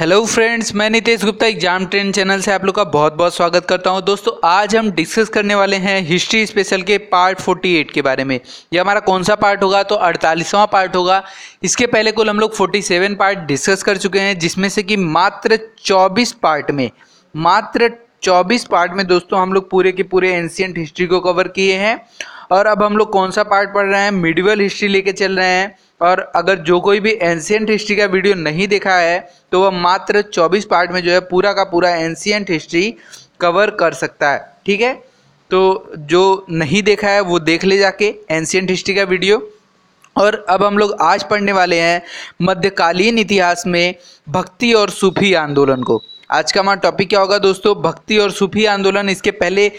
hello friends मैं Nitesh Gupta exam train channel से आप लोग का बहुत बहुत स्वागत करता हूं दोस्तों आज हम डिस्कस करने वाले हैं हिस्ट्री स्पेशल के पार्ट 48 के बारे में ये हमारा कौन सा पार्ट होगा तो 48वां पार्ट होगा इसके पहले कुल हम लोग 47 पार्ट डिस्कस कर चुके हैं जिसमें से कि मात्र चौबीस पार्ट में मात्र चौबीस पार्ट में दोस्तों हम लोग पूरे के पूरे एंशियंट हिस्ट्री को कवर किए हैं और अब हम लोग कौन सा पार्ट पढ़ रहे हैं मिडिवल हिस्ट्री लेके चल रहे हैं और अगर जो कोई भी एंशियंट हिस्ट्री का वीडियो नहीं देखा है तो वह मात्र 24 पार्ट में जो है पूरा का पूरा एंशियंट हिस्ट्री कवर कर सकता है ठीक है तो जो नहीं देखा है वो देख ले जाके एंशियंट हिस्ट्री का वीडियो और अब हम लोग आज पढ़ने वाले हैं मध्यकालीन इतिहास में भक्ति और सूफी आंदोलन को आज का हमारा टॉपिक क्या होगा दोस्तों भक्ति और सूफी आंदोलन इसके पहले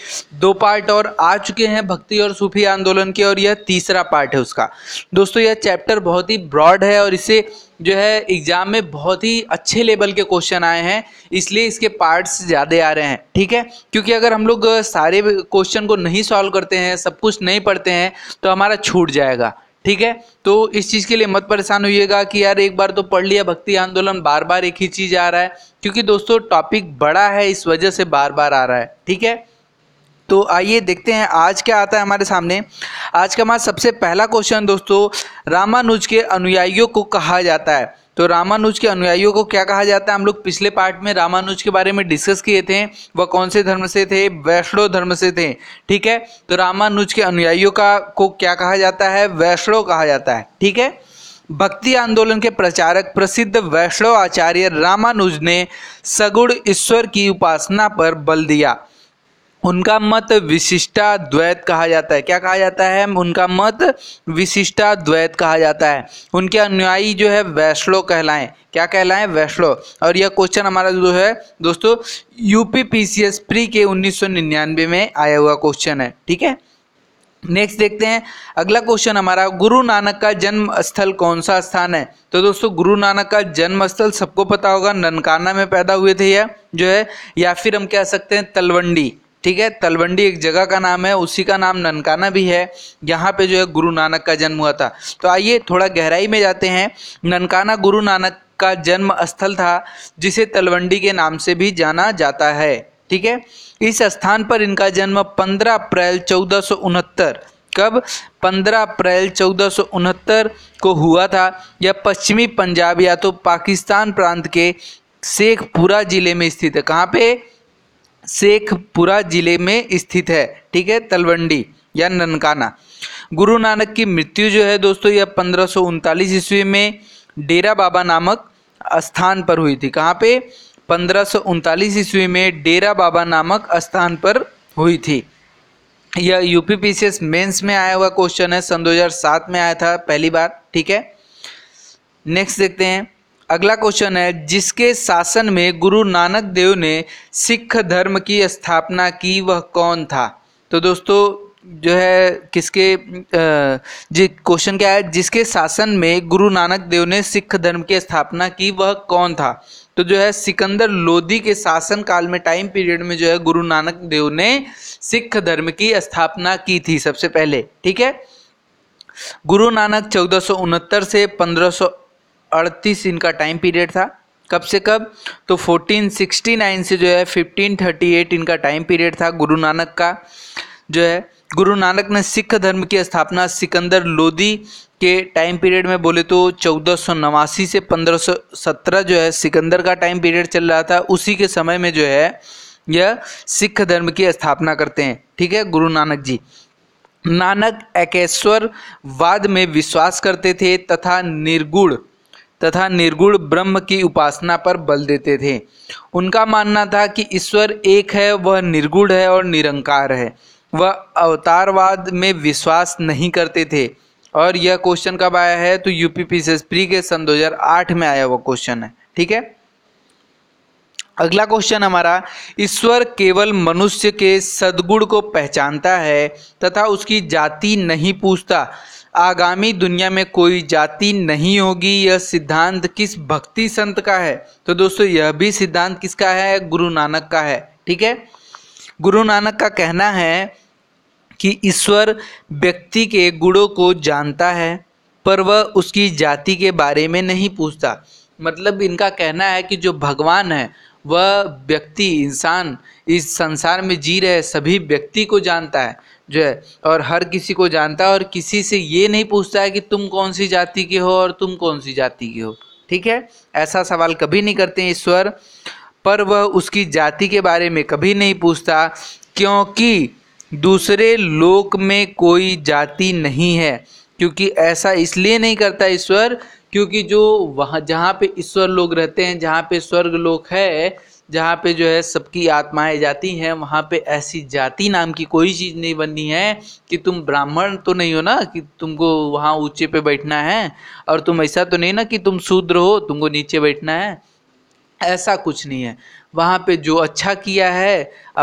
दो पार्ट और आ चुके हैं भक्ति और सूफी आंदोलन के और यह तीसरा पार्ट है उसका दोस्तों यह चैप्टर बहुत ही ब्रॉड है और इसे जो है एग्जाम में बहुत ही अच्छे लेवल के क्वेश्चन आए हैं इसलिए इसके पार्ट्स ज़्यादा आ रहे हैं ठीक है क्योंकि अगर हम लोग सारे क्वेश्चन को नहीं सॉल्व करते हैं सब कुछ नहीं पढ़ते हैं तो हमारा छूट जाएगा ठीक है तो इस चीज़ के लिए मत परेशान होइएगा कि यार एक बार तो पढ़ लिया भक्ति आंदोलन बार बार एक ही चीज़ आ रहा है क्योंकि दोस्तों टॉपिक बड़ा है इस वजह से बार बार आ रहा है ठीक है तो आइए देखते हैं आज क्या आता है हमारे सामने आज का हमारा सबसे पहला क्वेश्चन दोस्तों रामानुज के अनुयायियों को कहा जाता है तो रामानुज के अनुयायियों को क्या कहा जाता है हम लोग पिछले पार्ट में रामानुज के बारे में डिस्कस किए थे वह कौन से धर्म से थे वैष्णव धर्म से थे ठीक है तो रामानुज के अनुयायियों का को क्या कहा जाता है वैष्णव कहा जाता है ठीक है भक्ति आंदोलन के प्रचारक प्रसिद्ध वैष्णव आचार्य रामानुज ने सगुण ईश्वर की उपासना पर बल दिया उनका मत विशिष्टा द्वैत कहा जाता है क्या कहा जाता है उनका मत विशिष्टा द्वैत कहा जाता है उनके अनुयायी जो है वैष्णो कहलाएं क्या कहलाएं वैष्णो और यह क्वेश्चन हमारा जो है दोस्तों यूपी पीसीएस प्री के 1999 में आया हुआ क्वेश्चन है ठीक है नेक्स्ट देखते हैं अगला क्वेश्चन हमारा गुरु नानक का जन्म स्थल कौन सा स्थान है तो दोस्तों गुरु नानक का जन्म स्थल सबको पता होगा ननकाना में पैदा हुए थे यह जो है या फिर हम कह सकते हैं तलवंडी ठीक है तलवंडी एक जगह का नाम है उसी का नाम ननकाना भी है यहाँ पे जो है गुरु नानक का जन्म हुआ था तो आइए थोड़ा गहराई में जाते हैं ननकाना गुरु नानक का जन्म स्थल था जिसे तलवंडी के नाम से भी जाना जाता है ठीक है इस स्थान पर इनका जन्म 15 अप्रैल चौदह कब 15 अप्रैल चौदह को हुआ था यह पश्चिमी पंजाब या तो पाकिस्तान प्रांत के शेखपुरा जिले में स्थित है कहाँ पे शेखपुरा जिले में स्थित है ठीक है तलवंडी या ननकाना गुरु नानक की मृत्यु जो है दोस्तों यह पंद्रह ईस्वी में डेरा बाबा नामक स्थान पर हुई थी कहाँ पे पंद्रह ईस्वी में डेरा बाबा नामक स्थान पर हुई थी यह यूपी पी सी मेंस में आया हुआ क्वेश्चन है सन 2007 में आया था पहली बार ठीक है नेक्स्ट देखते हैं अगला क्वेश्चन है जिसके शासन में गुरु नानक देव ने सिख धर्म की स्थापना की वह कौन था तो दोस्तों जो है किसके जी क्वेश्चन क्या है जिसके शासन में गुरु नानक देव ने सिख धर्म की स्थापना की वह कौन था तो जो है सिकंदर लोधी के शासन काल में टाइम पीरियड में जो है गुरु नानक देव ने सिख धर्म की स्थापना की थी सबसे पहले ठीक है गुरु नानक चौदह से पंद्रह अड़तीस इनका टाइम पीरियड था कब से कब तो 1469 से जो है 1538 इनका टाइम पीरियड था गुरु नानक का जो है गुरु नानक ने सिख धर्म की स्थापना सिकंदर लोदी के टाइम पीरियड में बोले तो चौदह से 1517 जो है सिकंदर का टाइम पीरियड चल रहा था उसी के समय में जो है यह सिख धर्म की स्थापना करते हैं ठीक है गुरु नानक जी नानक एकेश्वर वाद में विश्वास करते थे तथा निर्गुण तथा निर्गुण ब्रह्म की उपासना पर बल देते थे उनका मानना था कि ईश्वर एक है वह निर्गुण है और निरंकार है वह अवतारवाद में विश्वास नहीं करते थे और यह क्वेश्चन कब आया है तो यूपी पी के सन 2008 में आया हुआ क्वेश्चन है ठीक है अगला क्वेश्चन हमारा ईश्वर केवल मनुष्य के सदगुण को पहचानता है तथा उसकी जाति नहीं पूछता आगामी दुनिया में कोई जाति नहीं होगी यह सिद्धांत किस भक्ति संत का है तो दोस्तों यह भी सिद्धांत किसका है गुरु नानक का है ठीक है गुरु नानक का कहना है कि ईश्वर व्यक्ति के गुणों को जानता है पर वह उसकी जाति के बारे में नहीं पूछता मतलब इनका कहना है कि जो भगवान है वह व्यक्ति इंसान इस संसार में जी रहे सभी व्यक्ति को जानता है जो है और हर किसी को जानता है और किसी से ये नहीं पूछता है कि तुम कौन सी जाति के हो और तुम कौन सी जाति के हो ठीक है ऐसा सवाल कभी नहीं करते ईश्वर पर वह उसकी जाति के बारे में कभी नहीं पूछता क्योंकि दूसरे लोक में कोई जाति नहीं है क्योंकि ऐसा इसलिए नहीं करता ईश्वर क्योंकि जो वहाँ जहाँ पे ईश्वर लोग रहते हैं जहाँ पे स्वर्ग लोग है जहाँ पे जो है सबकी आत्माएं जाती हैं वहाँ पे ऐसी जाति नाम की कोई चीज़ नहीं बननी है कि तुम ब्राह्मण तो नहीं हो ना कि तुमको वहाँ ऊंचे पे बैठना है और तुम ऐसा तो नहीं ना कि तुम शूद्र हो तुमको नीचे बैठना है ऐसा कुछ नहीं है वहाँ पे जो अच्छा किया है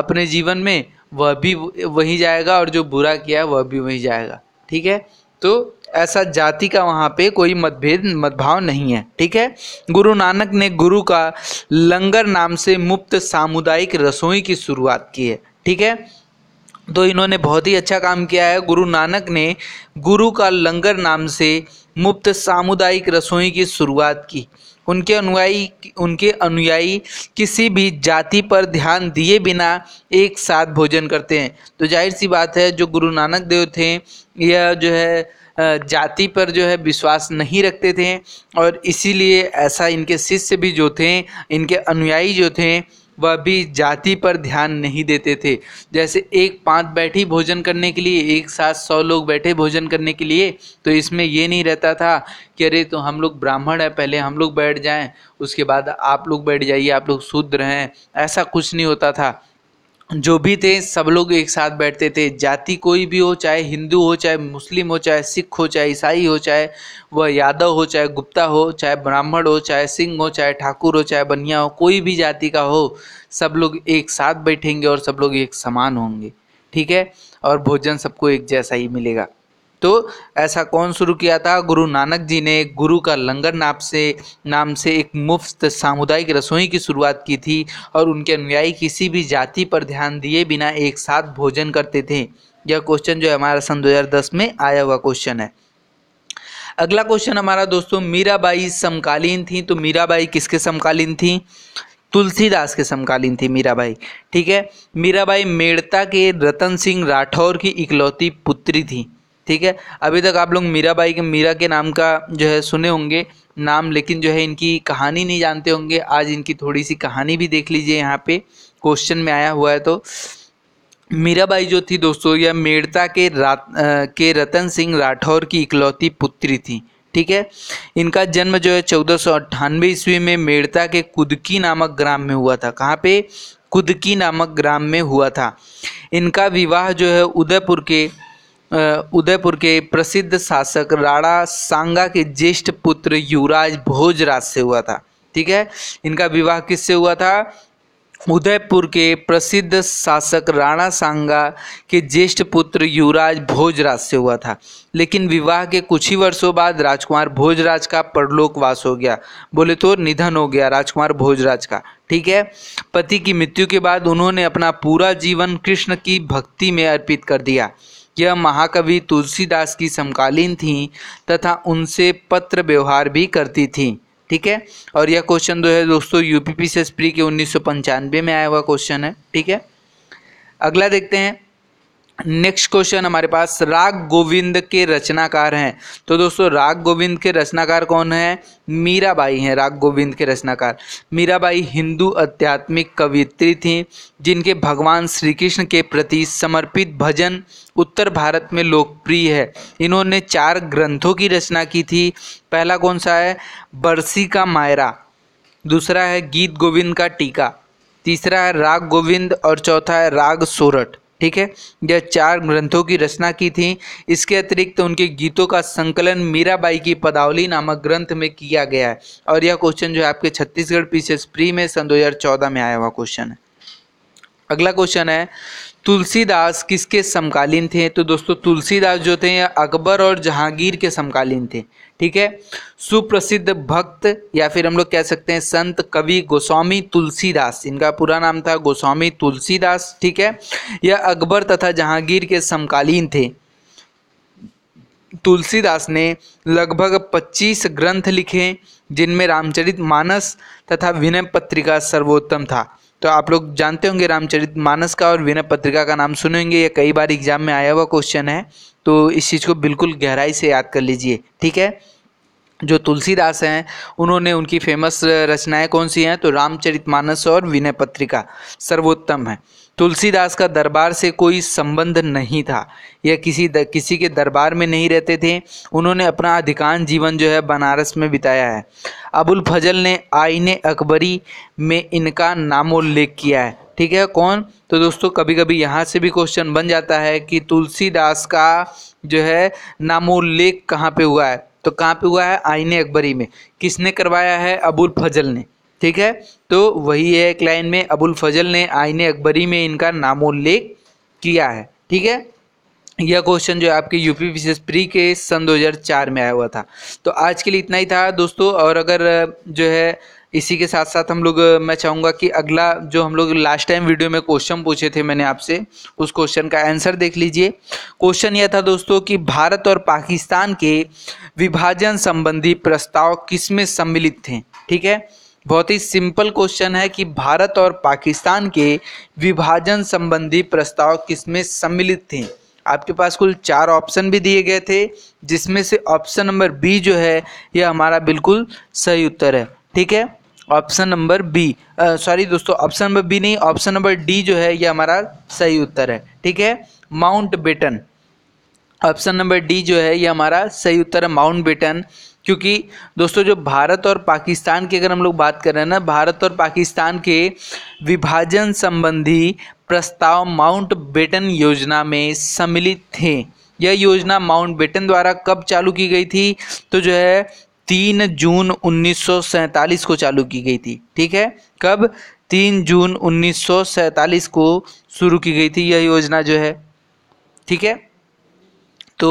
अपने जीवन में वह भी वहीं जाएगा और जो बुरा किया है वह भी वहीं जाएगा ठीक है तो ऐसा जाति का वहाँ पे कोई मतभेद मतभाव नहीं है ठीक है गुरु नानक ने गुरु का लंगर नाम से मुफ्त सामुदायिक रसोई की शुरुआत की है ठीक है तो इन्होंने बहुत ही अच्छा काम किया है गुरु नानक ने गुरु का लंगर नाम से मुफ्त सामुदायिक रसोई की शुरुआत की उनके अनुयायी उनके अनुयायी किसी भी जाति पर ध्यान दिए बिना एक साथ भोजन करते हैं तो जाहिर सी बात है जो गुरु नानक देव थे यह जो है जाति पर जो है विश्वास नहीं रखते थे और इसीलिए ऐसा इनके शिष्य भी जो थे इनके अनुयायी जो थे वह भी जाति पर ध्यान नहीं देते थे जैसे एक पांच बैठी भोजन करने के लिए एक साथ सौ लोग बैठे भोजन करने के लिए तो इसमें ये नहीं रहता था कि अरे तो हम लोग ब्राह्मण हैं पहले हम लोग बैठ जाएं उसके बाद आप लोग बैठ जाइए आप लोग शूद्र हैं ऐसा कुछ नहीं होता था जो भी थे सब लोग एक साथ बैठते थे जाति कोई भी हो चाहे हिंदू हो चाहे मुस्लिम हो चाहे सिख हो चाहे ईसाई हो चाहे वह यादव हो चाहे गुप्ता हो चाहे ब्राह्मण हो चाहे सिंह हो चाहे ठाकुर हो चाहे बनिया हो कोई भी जाति का हो सब लोग एक साथ बैठेंगे और सब लोग एक समान होंगे ठीक है और भोजन सबको एक जैसा ही मिलेगा तो ऐसा कौन शुरू किया था गुरु नानक जी ने गुरु का लंगर नाप से नाम से एक मुफ्त सामुदायिक रसोई की शुरुआत की थी और उनके अनुयायी किसी भी जाति पर ध्यान दिए बिना एक साथ भोजन करते थे यह क्वेश्चन जो है हमारा सन 2010 में आया हुआ क्वेश्चन है अगला क्वेश्चन हमारा दोस्तों मीराबाई समकालीन थी तो मीराबाई किसके समकालीन थी तुलसीदास के समकालीन थी मीराबाई ठीक है मीराबाई मेड़ता के रतन सिंह राठौर की इकलौती पुत्री थी ठीक है अभी तक आप लोग मीराबाई के मीरा के नाम का जो है सुने होंगे नाम लेकिन जो है इनकी कहानी नहीं जानते होंगे आज इनकी थोड़ी सी कहानी भी देख लीजिए यहाँ पे क्वेश्चन में आया हुआ है तो मीराबाई जो थी दोस्तों यह मेड़ता के रात के रतन सिंह राठौर की इकलौती पुत्री थी ठीक है इनका जन्म जो है चौदह सौ अट्ठानवे ईस्वी में मेड़ता के कुदकी नामक ग्राम में हुआ था कहाँ पे कुदकी नामक ग्राम में हुआ था इनका विवाह जो है उदयपुर के उदयपुर के प्रसिद्ध शासक राणा सांगा के ज्येष्ठ पुत्र युवराज भोजराज से हुआ था ठीक है इनका विवाह किससे हुआ था उदयपुर के प्रसिद्ध शासक राणा सांगा के ज्येष्ठ पुत्र युवराज भोजराज से हुआ था लेकिन विवाह के कुछ ही वर्षों बाद राजकुमार भोजराज का परलोकवास हो गया बोले तो निधन हो गया राजकुमार भोजराज का ठीक है पति की मृत्यु के बाद उन्होंने अपना पूरा जीवन कृष्ण की भक्ति में अर्पित कर दिया यह महाकवि तुलसीदास की समकालीन थी तथा उनसे पत्र व्यवहार भी करती थी ठीक है और यह क्वेश्चन जो है दोस्तों यूपीपीसी प्री के उन्नीस में आया हुआ क्वेश्चन है ठीक है अगला देखते हैं नेक्स्ट क्वेश्चन हमारे पास राग गोविंद के रचनाकार हैं तो दोस्तों राग गोविंद के रचनाकार कौन है मीराबाई हैं राग गोविंद के रचनाकार मीराबाई हिंदू आध्यात्मिक कवित्री थी जिनके भगवान श्री कृष्ण के प्रति समर्पित भजन उत्तर भारत में लोकप्रिय है इन्होंने चार ग्रंथों की रचना की थी पहला कौन सा है बरसी का मायरा दूसरा है गीत गोविंद का टीका तीसरा है राग गोविंद और चौथा है राग सोरठ ठीक है यह चार ग्रंथों की रचना की थी इसके अतिरिक्त तो उनके गीतों का संकलन मीराबाई की पदावली नामक ग्रंथ में किया गया है और यह क्वेश्चन जो है आपके छत्तीसगढ़ पीसीएस प्री में सन 2014 में आया हुआ क्वेश्चन है अगला क्वेश्चन है तुलसीदास किसके समकालीन थे तो दोस्तों तुलसीदास जो थे अकबर और जहांगीर के समकालीन थे ठीक है सुप्रसिद्ध भक्त या फिर हम लोग कह सकते हैं संत कवि गोस्वामी तुलसीदास इनका पूरा नाम था गोस्वामी तुलसीदास ठीक है यह अकबर तथा जहांगीर के समकालीन थे तुलसीदास ने लगभग 25 ग्रंथ लिखे जिनमें रामचरित मानस तथा विनय पत्रिका सर्वोत्तम था तो आप लोग जानते होंगे रामचरित मानस का और विनय पत्रिका का नाम सुनेंगे या ये कई बार एग्जाम में आया हुआ क्वेश्चन है तो इस चीज़ को बिल्कुल गहराई से याद कर लीजिए ठीक है जो तुलसीदास हैं उन्होंने उनकी फेमस रचनाएं कौन सी हैं तो रामचरित मानस और विनय पत्रिका सर्वोत्तम है तुलसीदास का दरबार से कोई संबंध नहीं था यह किसी द, किसी के दरबार में नहीं रहते थे उन्होंने अपना अधिकांश जीवन जो है बनारस में बिताया है अबुल फजल ने आईने अकबरी में इनका नामोल्लेख किया है ठीक है कौन तो दोस्तों कभी कभी यहाँ से भी क्वेश्चन बन जाता है कि तुलसीदास का जो है नामोल्लेख कहाँ पे हुआ है तो कहाँ पे हुआ है आईने अकबरी में किसने करवाया है अबुल फजल ने ठीक है तो वही है एक लाइन में अबुल फजल ने आईने अकबरी में इनका नामोल्लेख किया है ठीक है यह क्वेश्चन जो है आपके यूपी विशेष प्री के सन 2004 में आया हुआ था तो आज के लिए इतना ही था दोस्तों और अगर जो है इसी के साथ साथ हम लोग मैं चाहूँगा कि अगला जो हम लोग लास्ट टाइम वीडियो में क्वेश्चन पूछे थे मैंने आपसे उस क्वेश्चन का आंसर देख लीजिए क्वेश्चन यह था दोस्तों कि भारत और पाकिस्तान के विभाजन संबंधी प्रस्ताव किसमें सम्मिलित थे ठीक है बहुत ही सिंपल क्वेश्चन है कि भारत और पाकिस्तान के विभाजन संबंधी प्रस्ताव किसमें सम्मिलित थे आपके पास कुल चार ऑप्शन भी दिए गए थे जिसमें से ऑप्शन नंबर बी जो है यह हमारा बिल्कुल सही उत्तर है ठीक है ऑप्शन नंबर बी सॉरी दोस्तों ऑप्शन नंबर बी नहीं ऑप्शन नंबर डी जो है यह हमारा सही उत्तर है ठीक है Mountbatten option number D जो है यह हमारा सही उत्तर है माउंट बेटन क्योंकि दोस्तों जो भारत और पाकिस्तान की अगर हम लोग बात कर रहे हैं ना भारत और पाकिस्तान के विभाजन संबंधी प्रस्ताव माउंट बेटन योजना में सम्मिलित थे यह योजना माउंट बेटन द्वारा कब चालू की गई थी तो जो है तीन जून उन्नीस को चालू की गई थी ठीक है कब तीन जून उन्नीस को शुरू की गई थी यह योजना जो है ठीक है तो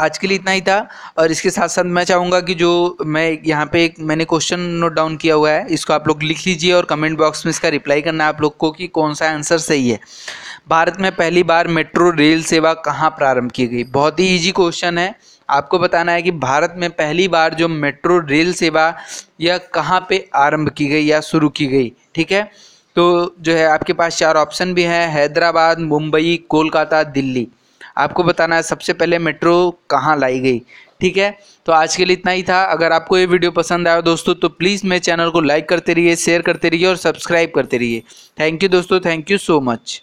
आज के लिए इतना ही था और इसके साथ साथ मैं चाहूँगा कि जो मैं यहाँ पे एक मैंने क्वेश्चन नोट डाउन किया हुआ है इसको आप लोग लिख लीजिए और कमेंट बॉक्स में इसका रिप्लाई करना आप लोग को कि कौन सा आंसर सही है भारत में पहली बार मेट्रो रेल सेवा कहाँ प्रारंभ की गई बहुत ही ईजी क्वेश्चन है आपको बताना है कि भारत में पहली बार जो मेट्रो रेल सेवा यह कहाँ पे आरंभ की गई या शुरू की गई ठीक है तो जो है आपके पास चार ऑप्शन भी हैं हैदराबाद मुंबई कोलकाता दिल्ली आपको बताना है सबसे पहले मेट्रो कहाँ लाई गई ठीक है तो आज के लिए इतना ही था अगर आपको ये वीडियो पसंद आया दोस्तों तो प्लीज़ मेरे चैनल को लाइक करते रहिए शेयर करते रहिए और सब्सक्राइब करते रहिए थैंक यू दोस्तों थैंक यू सो मच